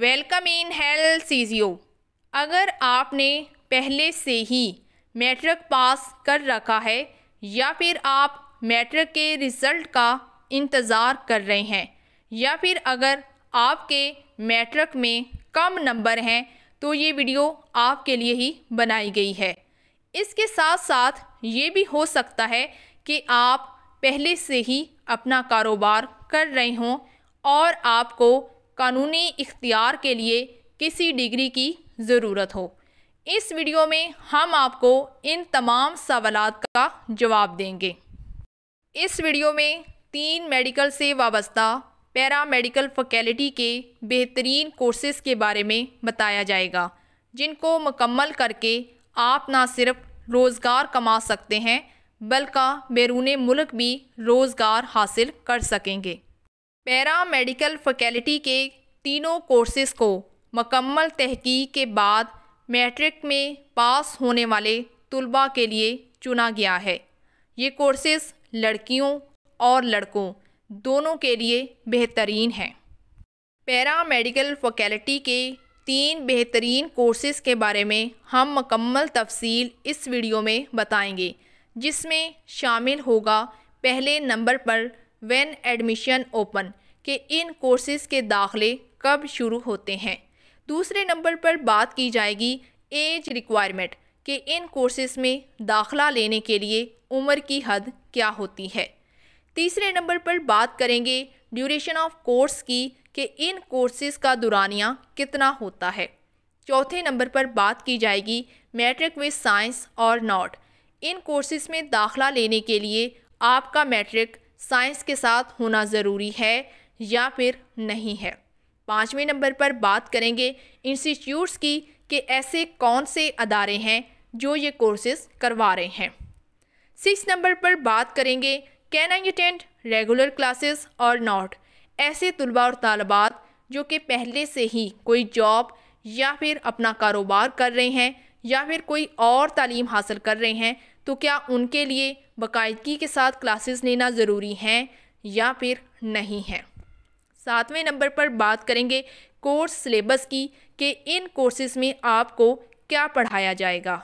welcome in hell ओ अगर आपने पहले से ही मैट्रिक पास कर रखा है या फिर आप मैट्रिक के रिज़ल्ट का इंतज़ार कर रहे हैं या फिर अगर आपके मैट्रिक में कम नंबर हैं तो ये वीडियो आपके लिए ही बनाई गई है इसके साथ साथ ये भी हो सकता है कि आप पहले से ही अपना कारोबार कर रहे हों और आपको कानूनी इख्तियार के लिए किसी डिग्री की ज़रूरत हो इस वीडियो में हम आपको इन तमाम सवाल का जवाब देंगे इस वीडियो में तीन मेडिकल से वाबस्ता पैरा मेडिकल फैकल्टी के बेहतरीन कोर्सेज़ के बारे में बताया जाएगा जिनको मुकम्मल करके आप ना सिर्फ रोज़गार कमा सकते हैं बल्कि बैरून मुल्क भी रोज़गार हासिल कर सकेंगे पैरा मेडिकल फैकल्टी के तीनों कोर्सेस को मकम्मल तहकीक के बाद मैट्रिक में पास होने वाले तलबा के लिए चुना गया है ये कोर्सेस लड़कियों और लड़कों दोनों के लिए बेहतरीन हैं पैरा मेडिकल फैकल्टी के तीन बेहतरीन कोर्सेज़ के बारे में हम मकम्मल तफसील इस वीडियो में बताएंगे जिसमें शामिल होगा पहले नंबर पर वेन एडमिशन ओपन के इन कोर्सेज़ के दाखले कब शुरू होते हैं दूसरे नंबर पर बात की जाएगी एज रिक्वायरमेंट कि इन कोर्सेज़ में दाखला लेने के लिए उम्र की हद क्या होती है तीसरे नंबर पर बात करेंगे ड्यूरेशन ऑफ कोर्स की कि इन कोर्सेज़ का दुरानिया कितना होता है चौथे नंबर पर बात की जाएगी मैट्रिक विद साइंस और नॉट इन कोर्सेज़ में दाखला लेने के लिए आपका मैट्रिक साइंस के साथ होना ज़रूरी है या फिर नहीं है पाँचवें नंबर पर बात करेंगे इंस्टीट्यूट्स की कि ऐसे कौन से अदारे हैं जो ये कोर्सेज करवा रहे हैं सिक्स नंबर पर बात करेंगे can I attend regular classes और नॉट ऐसे तलबा और तलबात जो कि पहले से ही कोई जॉब या फिर अपना कारोबार कर रहे हैं या फिर कोई और तालीम हासिल कर रहे हैं तो क्या उनके लिए बाकायदगी के साथ क्लासेस लेना ज़रूरी हैं या फिर नहीं है सातवें नंबर पर बात करेंगे कोर्स सिलेबस की कि इन कोर्सेज़ में आपको क्या पढ़ाया जाएगा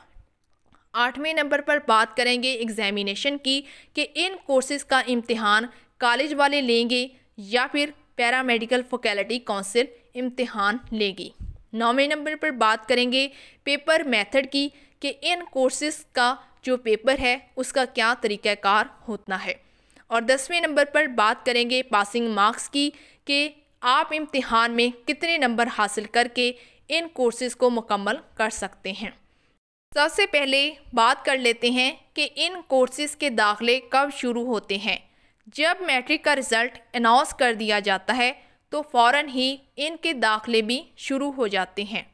आठवें नंबर पर बात करेंगे एग्ज़ामिनेशन की कि इन कोर्सेज़ का इम्तहान कॉलेज वाले लेंगे या फिर पैरामेडिकल फैकल्टी काउंसिल इम्तहान लेगी नौवें नंबर पर बात करेंगे पेपर मेथड की कि इन कोर्सेस का जो पेपर है उसका क्या तरीक़ाकार होता है और दसवें नंबर पर बात करेंगे पासिंग मार्क्स की कि आप इम्तिहान में कितने नंबर हासिल करके इन कोर्सेज़ को मुकम्मल कर सकते हैं सबसे पहले बात कर लेते हैं कि इन कोर्सेज़ के दाखले कब शुरू होते हैं जब मैट्रिक का रिज़ल्ट अनाउंस कर दिया जाता है तो फ़ौर ही इनके दाखले भी शुरू हो जाते हैं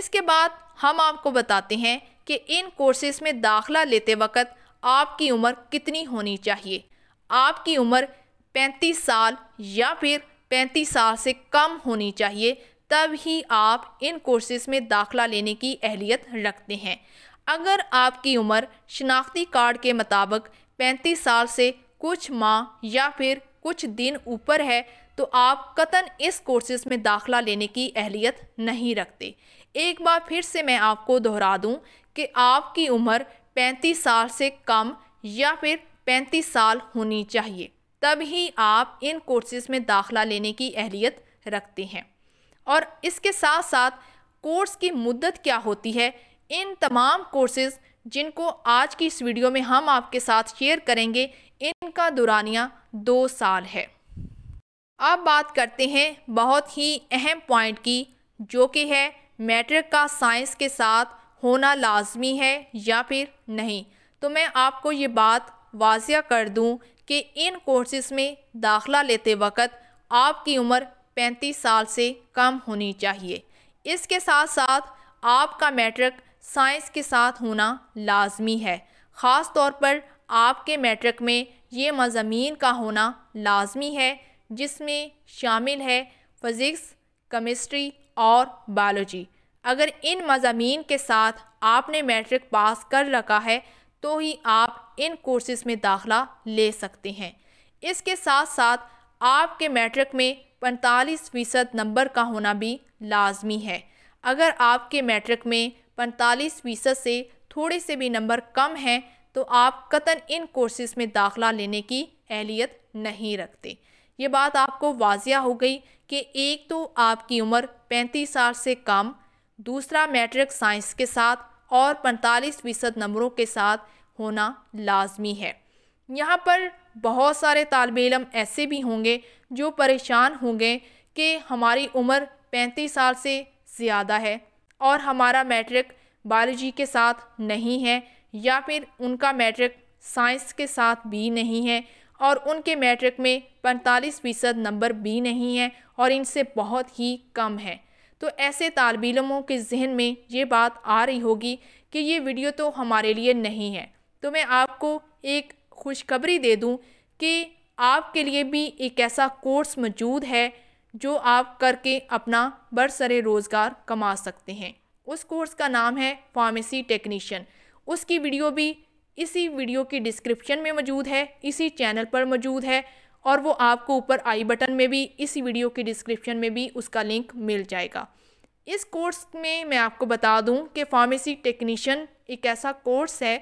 इसके बाद हम आपको बताते हैं कि इन कोर्सेज़ में दाखला लेते वक्त आपकी उम्र कितनी होनी चाहिए आपकी उम्र 35 साल या फिर 35 साल से कम होनी चाहिए तब ही आप इन कोर्सेज़ में दाखला लेने की अहलियत रखते हैं अगर आपकी उम्र शनाख्ती कार्ड के मुताबिक 35 साल से कुछ माह या फिर कुछ दिन ऊपर है तो आप कतन इस कोर्सेज में दाखला लेने की अहलियत नहीं रखते एक बार फिर से मैं आपको दोहरा दूं कि आपकी उम्र 35 साल से कम या फिर 35 साल होनी चाहिए तभी आप इन कोर्सेज में दाखला लेने की अहलियत रखते हैं और इसके साथ साथ कोर्स की मुद्दत क्या होती है इन तमाम कोर्सेज़ जिनको आज की इस वीडियो में हम आपके साथ शेयर करेंगे इनका दुरानिया दो साल है अब बात करते हैं बहुत ही अहम पॉइंट की जो कि है मैट्रिक का साइंस के साथ होना लाजमी है या फिर नहीं तो मैं आपको ये बात वाजिया कर दूं कि इन कोर्सेज़ में दाखला लेते वक्त आपकी उम्र 35 साल से कम होनी चाहिए इसके साथ साथ आपका मैट्रिक साइंस के साथ होना लाजमी है ख़ास तौर पर आपके मैट्रिक में ये मज़ामी का होना लाजमी है जिसमें शामिल है फ़िज़िक्स केमिस्ट्री और बायोलॉजी अगर इन मजामी के साथ आपने मैट्रिक पास कर रखा है तो ही आप इन कोर्सेज़ में दाखला ले सकते हैं इसके साथ साथ आपके मैट्रिक में पैंतालीस फ़ीसद नंबर का होना भी लाजमी है अगर आपके मैट्रिक में पैंतालीस फ़ीसद से थोड़े से भी नंबर कम हैं तो आप कतन इन कोर्सेज़ में दाखला लेने की अहलियत नहीं रखते ये बात आपको वाजिया हो गई कि एक तो आपकी उम्र पैंतीस साल से कम दूसरा मैट्रिक साइंस के साथ और पैंतालीस फ़ीसद नंबरों के साथ होना लाजमी है यहाँ पर बहुत सारे तालब इलम ऐसे भी होंगे जो परेशान होंगे कि हमारी उम्र पैंतीस साल से ज़्यादा है और हमारा मैट्रिक बायोलॉजी के साथ नहीं है या फिर उनका मैट्रिक साइंस के साथ भी नहीं है और उनके मैट्रिक में पैंतालीस फ़ीसद नंबर बी नहीं है और इनसे बहुत ही कम है तो ऐसे तालब इलमों के जहन में ये बात आ रही होगी कि ये वीडियो तो हमारे लिए नहीं है तो मैं आपको एक खुशखबरी दे दूं कि आपके लिए भी एक ऐसा कोर्स मौजूद है जो आप करके अपना बरसर रोज़गार कमा सकते हैं उस कोर्स का नाम है फार्मेसी टेक्नीशियन उसकी वीडियो भी इसी वीडियो की डिस्क्रिप्शन में मौजूद है इसी चैनल पर मौजूद है और वो आपको ऊपर आई बटन में भी इसी वीडियो की डिस्क्रिप्शन में भी उसका लिंक मिल जाएगा इस कोर्स में मैं आपको बता दूं कि फार्मेसी टेक्नीशियन एक ऐसा कोर्स है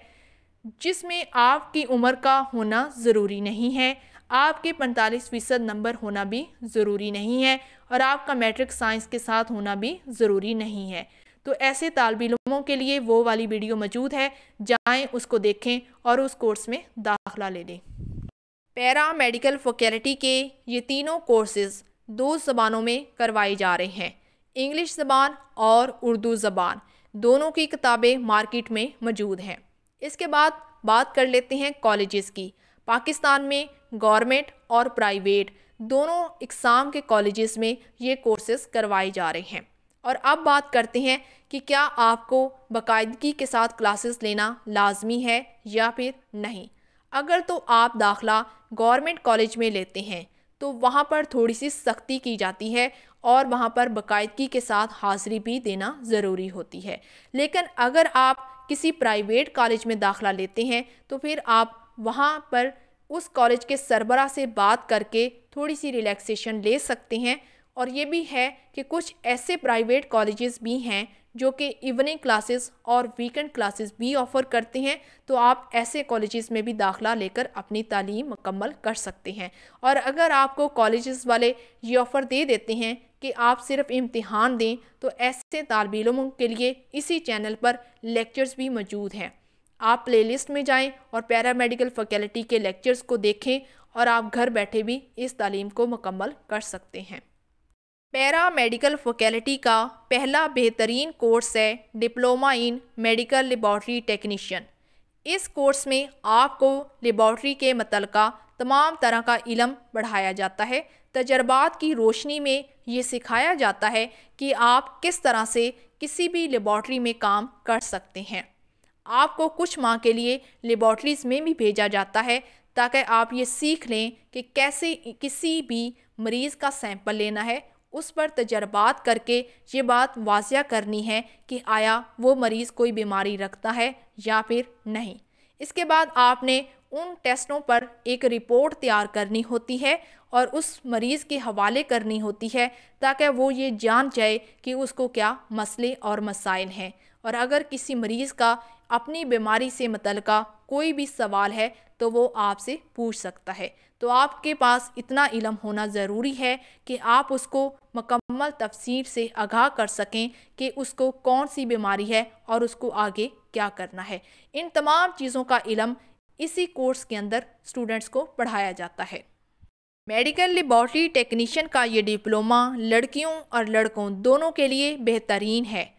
जिसमें आपकी उम्र का होना ज़रूरी नहीं है आपके 45 फ़ीसद नंबर होना भी ज़रूरी नहीं है और आपका मैट्रिक साइंस के साथ होना भी ज़रूरी नहीं है तो ऐसे तालब इलमों के लिए वो वाली वीडियो मौजूद है जाएँ उसको देखें और उस कोर्स में दाखला ले लें पैरा मेडिकल फैकल्टी के ये तीनों कोर्सेज़ दो ज़बानों में करवाए जा रहे हैं इंग्लिश ज़बान और उर्दू ज़बान दोनों की किताबें मार्केट में मौजूद हैं इसके बाद बात कर लेते हैं कॉलेजेस की पाकिस्तान में गवर्नमेंट और प्राइवेट दोनों इकसाम के कॉलेजेस में ये कोर्सेज करवाए जा रहे हैं और अब बात करते हैं कि क्या आपको बाकायदगी के साथ क्लासेस लेना लाजमी है या फिर नहीं अगर तो आप दाखला गवर्नमेंट कॉलेज में लेते हैं तो वहाँ पर थोड़ी सी सख्ती की जाती है और वहाँ पर बाकायदगी के साथ हाज़िरी भी देना ज़रूरी होती है लेकिन अगर आप किसी प्राइवेट कॉलेज में दाखला लेते हैं तो फिर आप वहाँ पर उस कॉलेज के सरबरा से बात करके थोड़ी सी रिलैक्सेशन ले सकते हैं और ये भी है कि कुछ ऐसे प्राइवेट कॉलेजेस भी हैं जो कि इवनिंग क्लासेस और वीकेंड क्लासेस भी ऑफ़र करते हैं तो आप ऐसे कॉलेजेस में भी दाखला लेकर अपनी तालीम मुकम्मल कर सकते हैं और अगर आपको कॉलेजेस वाले ये ऑफ़र दे देते हैं कि आप सिर्फ इम्तिहान दें तो ऐसे तालब इलमों के लिए इसी चैनल पर लेक्चर्स भी मौजूद हैं आप लिस्ट में जाएँ और पैरामेडिकल फैकल्टी के लेक्चर्स को देखें और आप घर बैठे भी इस तालीम को मुकम्मल कर सकते हैं पैरा मेडिकल फैकल्टी का पहला बेहतरीन कोर्स है diploma in medical laboratory technician इस कोर्स में आपको लेबॉर्ट्री के मतल का तमाम तरह का इलम बढ़ाया जाता है तजर्बात की रोशनी में ये सिखाया जाता है कि आप किस तरह से किसी भी लेबॉट्री में काम कर सकते हैं आपको कुछ माह के लिए लेबॉट्रीज में भी भेजा जाता है ताकि आप ये सीख लें कि कैसे किसी भी मरीज़ का सैंपल लेना है उस पर तजर्बात करके ये बात वाजिया करनी है कि आया वो मरीज़ कोई बीमारी रखता है या फिर नहीं इसके बाद आपने उन टेस्टों पर एक रिपोर्ट तैयार करनी होती है और उस मरीज़ के हवाले करनी होती है ताकि वो ये जान जाए कि उसको क्या मसले और मसाइल हैं और अगर किसी मरीज़ का अपनी बीमारी से मुतलका कोई भी सवाल है तो वो आपसे पूछ सकता है तो आपके पास इतना इलम होना ज़रूरी है कि आप उसको मकम्मल तफसीर से आगाह कर सकें कि उसको कौन सी बीमारी है और उसको आगे क्या करना है इन तमाम चीज़ों का इलम इसी कोर्स के अंदर स्टूडेंट्स को पढ़ाया जाता है मेडिकल लेबॉर्टरी टेक्नीशियन का ये डिप्लोमा लड़कियों और लड़कों दोनों के लिए बेहतरीन है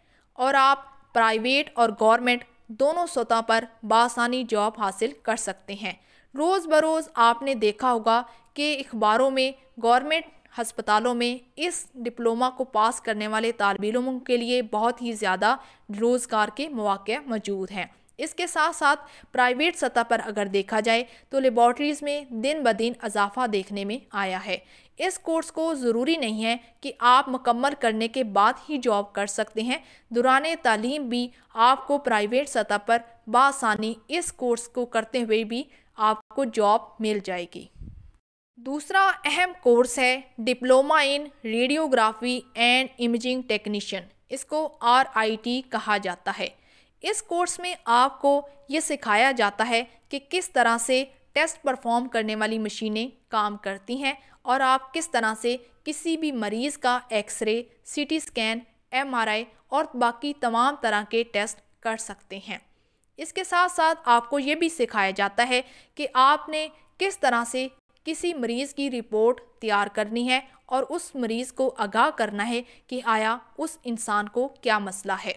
और आप प्राइवेट और गवर्नमेंट दोनों सतह पर बासानी जॉब हासिल कर सकते हैं रोज़ बरोज़ आपने देखा होगा कि अखबारों में गवर्नमेंट हस्पतालों में इस डिप्लोमा को पास करने वाले तालब के लिए बहुत ही ज़्यादा रोज़गार के मौक़े मौजूद हैं इसके साथ साथ प्राइवेट सतह पर अगर देखा जाए तो लेबॉर्ट्रीज़ में दिन ब दिन इजाफा देखने में आया है इस कोर्स को ज़रूरी नहीं है कि आप मुकम्मल करने के बाद ही जॉब कर सकते हैं दुरान तालीम भी आपको प्राइवेट सतह पर बासानी इस कोर्स को करते हुए भी आपको जॉब मिल जाएगी दूसरा अहम कोर्स है diploma in radiography and imaging technician इसको आरआईटी कहा जाता है इस कोर्स में आपको ये सिखाया जाता है कि किस तरह से टेस्ट परफॉर्म करने वाली मशीनें काम करती हैं और आप किस तरह से किसी भी मरीज़ का एक्सरे सीटी स्कैन एमआरआई और बाकी तमाम तरह के टेस्ट कर सकते हैं इसके साथ साथ आपको ये भी सिखाया जाता है कि आपने किस तरह से किसी मरीज़ की रिपोर्ट तैयार करनी है और उस मरीज़ को आगाह करना है कि आया उस इंसान को क्या मसला है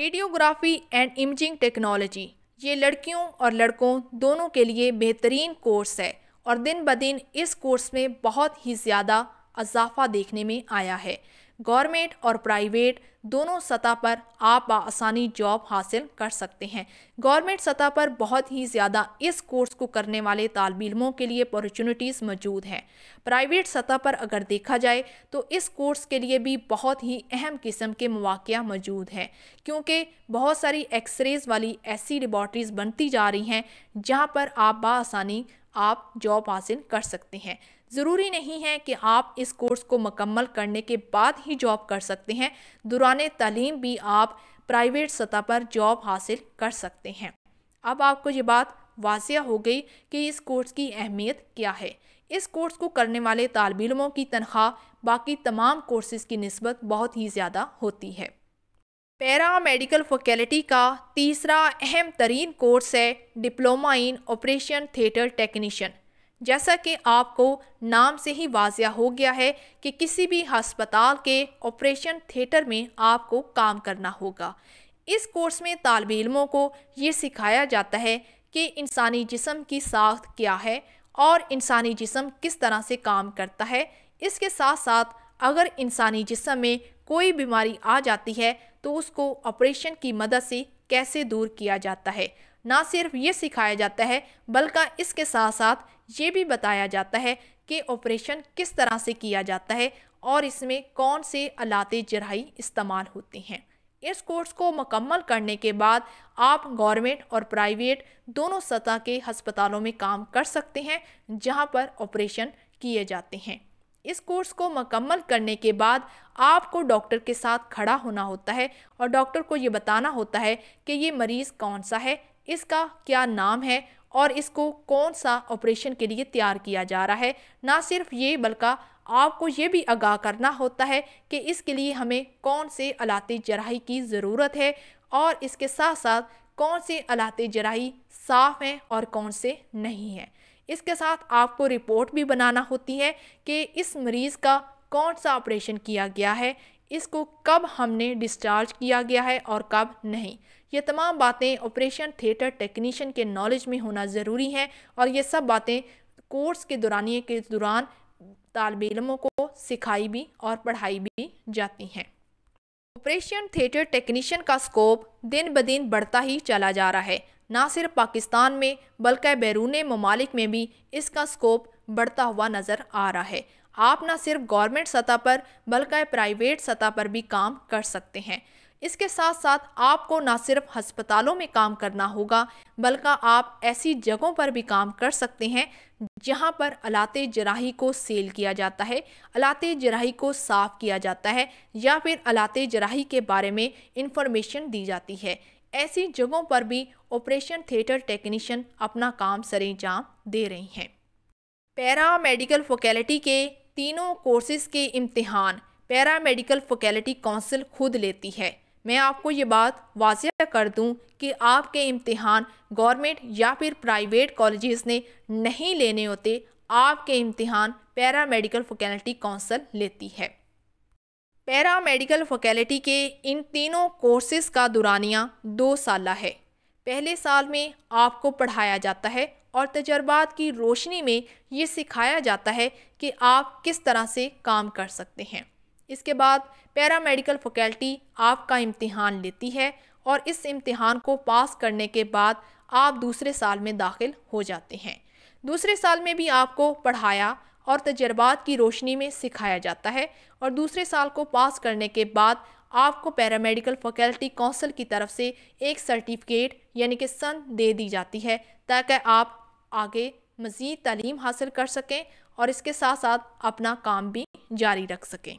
रेडियोग्राफी एंड इमेजिंग टेक्नोलॉजी ये लड़कियों और लड़कों दोनों के लिए बेहतरीन कोर्स है और दिन ब दिन इस कोर्स में बहुत ही ज़्यादा इजाफा देखने में आया है गवर्नमेंट और प्राइवेट दोनों सतह पर आप आसानी जॉब हासिल कर सकते हैं गवर्नमेंट सतह पर बहुत ही ज़्यादा इस कोर्स को करने वाले तालब इलमों के लिए अपॉर्चुनिटीज़ मौजूद हैं प्राइवेट सतह पर अगर देखा जाए तो इस कोर्स के लिए भी बहुत ही अहम किस्म के मौाक़ मौजूद हैं क्योंकि बहुत सारी एक्सरेज वाली ऐसी लेबॉर्ट्रीज़ बनती जा रही हैं जहाँ पर आप बसानी आप जॉब हासिल कर सकते हैं ज़रूरी नहीं है कि आप इस कोर्स को मकम्मल करने के बाद ही जॉब कर सकते हैं दुरान तलीम भी आप प्राइवेट सतह पर जॉब हासिल कर सकते हैं अब आपको ये बात वाजिया हो गई कि इस कोर्स की अहमियत क्या है इस कोर्स को करने वाले तालब इलमों की तनख्वाह बाकी तमाम कोर्सेज़ की नस्बत बहुत ही ज़्यादा होती है पैरा मेडिकल फैकल्टी का तीसरा अहम तरीन कोर्स है diploma in operation theatre technician जैसा कि आपको नाम से ही वाजिया हो गया है कि किसी भी हस्पताल के ऑपरेशन थिएटर में आपको काम करना होगा इस कोर्स में तालब इलमों को ये सिखाया जाता है कि इंसानी जिसम की साख्त क्या है और इंसानी जिसम किस तरह से काम करता है इसके साथ साथ अगर इंसानी जिसम में कोई बीमारी आ जाती है तो उसको ऑपरेशन की मदद से कैसे दूर किया जाता है ना सिर्फ ये सिखाया जाता है बल्कि इसके साथ साथ ये भी बताया जाता है कि ऑपरेशन किस तरह से किया जाता है और इसमें कौन से अलाते जराई इस्तेमाल होते हैं इस कोर्स को मुकम्मल करने के बाद आप गवर्नमेंट और प्राइवेट दोनों सतह के हस्पतालों में काम कर सकते हैं जहां पर ऑपरेशन किए जाते हैं इस कोर्स को मुकम्मल करने के बाद आपको डॉक्टर के साथ खड़ा होना होता है और डॉक्टर को ये बताना होता है कि ये मरीज़ कौन सा है इसका क्या नाम है और इसको कौन सा ऑपरेशन के लिए तैयार किया जा रहा है ना सिर्फ ये बल्कि आपको ये भी आगाह करना होता है कि इसके लिए हमें कौन से अलाते जराही की ज़रूरत है और इसके साथ साथ कौन से अलाते जराही साफ़ हैं और कौन से नहीं हैं इसके साथ आपको रिपोर्ट भी बनाना होती है कि इस मरीज़ का कौन सा ऑपरेशन किया गया है इसको कब हमने डिस्चार्ज किया गया है और कब नहीं ये तमाम बातें ऑपरेशन थिएटर टेक्नीशियन के नॉलेज में होना ज़रूरी है और ये सब बातें कोर्स के दौरानिए के दौरान तालब इलमों को सिखाई भी और पढ़ाई भी जाती हैं ऑपरेशन थिएटर टेक्नीशियन का स्कोप दिन ब दिन बढ़ता ही चला जा रहा है ना सिर्फ पाकिस्तान में बल्कि बैरून ममालिक में भी इसका स्कोप बढ़ता हुआ नज़र आ रहा है आप ना सिर्फ गवर्नमेंट सतह पर बल्कि प्राइवेट सतह पर भी काम कर सकते हैं इसके साथ साथ आपको ना सिर्फ हस्पतालों में काम करना होगा बल्कि आप ऐसी जगहों पर भी काम कर सकते हैं जहां पर अलाते जराही को सेल किया जाता है अलाते जराही को साफ़ किया जाता है या फिर अलाते जराही के बारे में इंफॉर्मेशन दी जाती है ऐसी जगहों पर भी ऑपरेशन थिएटर टेक्नीशियन अपना काम सरेंजाम दे रही हैं पैरा मेडिकल फोकेलिटी के तीनों कोर्सेज़ के इम्तहान पैरामेडिकल फैकल्टी काउंसिल खुद लेती है मैं आपको ये बात वाज कर दूं कि आपके इम्तहान गवर्नमेंट या फिर प्राइवेट कॉलेजेस ने नहीं लेने होते आपके इम्तहान पैरामेडिकल फैकल्टी काउंसिल लेती है पैरामेडिकल फैकल्टी के इन तीनों कोर्सेज़ का दुरानिया दो साल है पहले साल में आपको पढ़ाया जाता है और तजर्बात की रोशनी में ये सिखाया जाता है कि आप किस तरह से काम कर सकते हैं इसके बाद पैरा मेडिकल फैकल्टी आपका इम्तिहान लेती है और इस इम्तिहान को पास करने के बाद आप दूसरे साल में दाखिल हो जाते हैं दूसरे साल में भी आपको पढ़ाया और तजर्बात की रोशनी में सिखाया जाता है और दूसरे साल को पास करने के बाद आपको पैरामेडिकल फैकल्टी कौंसिल की तरफ से एक सर्टिफिकेट यानी कि सन दे दी जाती है ताकि आप आगे मज़ीद तलीम हासिल कर सकें और इसके साथ साथ अपना काम भी जारी रख सकें